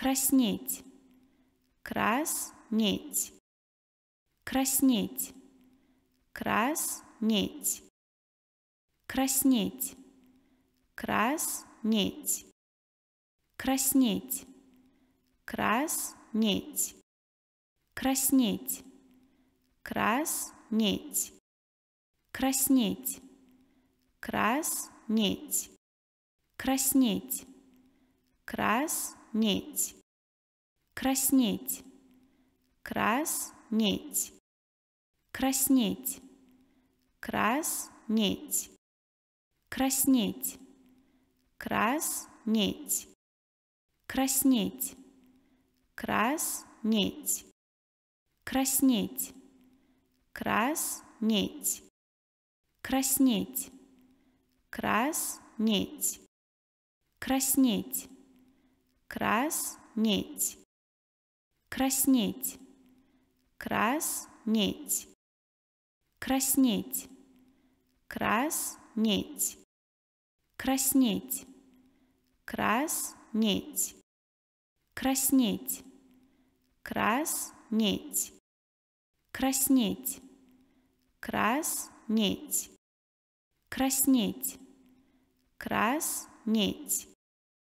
краснеть, краснеть, краснеть, краснеть, краснеть, краснеть, краснеть, краснеть, краснеть, краснеть, краснеть, краснеть, краснеть, краснеть краснеть, краснеть, краснеть, краснеть, краснеть, краснеть, краснеть, краснеть, краснеть, краснеть, краснеть, краснеть, краснеть, краснеть краснеть, краснеть, краснеть, краснеть, краснеть, краснеть, краснеть, краснеть, краснеть, краснеть, краснеть, краснеть, краснеть